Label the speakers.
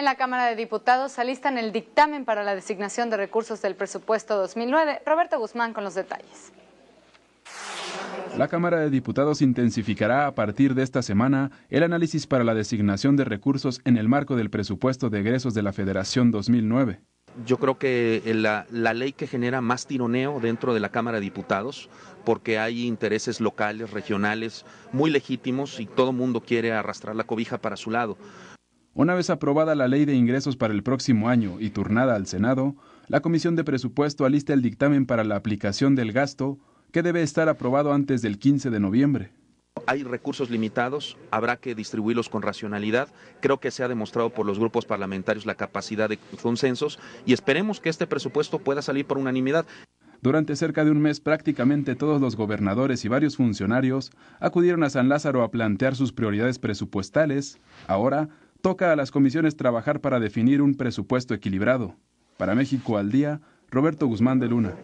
Speaker 1: En la Cámara de Diputados alistan el dictamen para la designación de recursos del presupuesto 2009. Roberto Guzmán con los detalles.
Speaker 2: La Cámara de Diputados intensificará a partir de esta semana el análisis para la designación de recursos en el marco del presupuesto de egresos de la Federación 2009.
Speaker 3: Yo creo que eh, la, ley que genera más tironeo dentro de la Cámara de Diputados, porque hay intereses locales, regionales, muy legítimos y todo mundo quiere arrastrar la cobija para su lado. Una vez aprobada
Speaker 2: la ley de ingresos para el próximo año y turnada al Senado, la Comisión de Presupuesto alista el dictamen para la aplicación del gasto que debe estar aprobado antes del 15 de noviembre.
Speaker 3: Hay recursos limitados, habrá que distribuirlos con racionalidad. Creo que se ha demostrado por los grupos parlamentarios la capacidad de consensos y esperemos que este presupuesto pueda salir por unanimidad.
Speaker 2: Durante cerca de un mes prácticamente todos los gobernadores y varios funcionarios acudieron a San Lázaro a plantear sus prioridades presupuestales. Ahora Toca a las comisiones trabajar para definir un presupuesto equilibrado. Para México al día, Roberto Guzmán de Luna.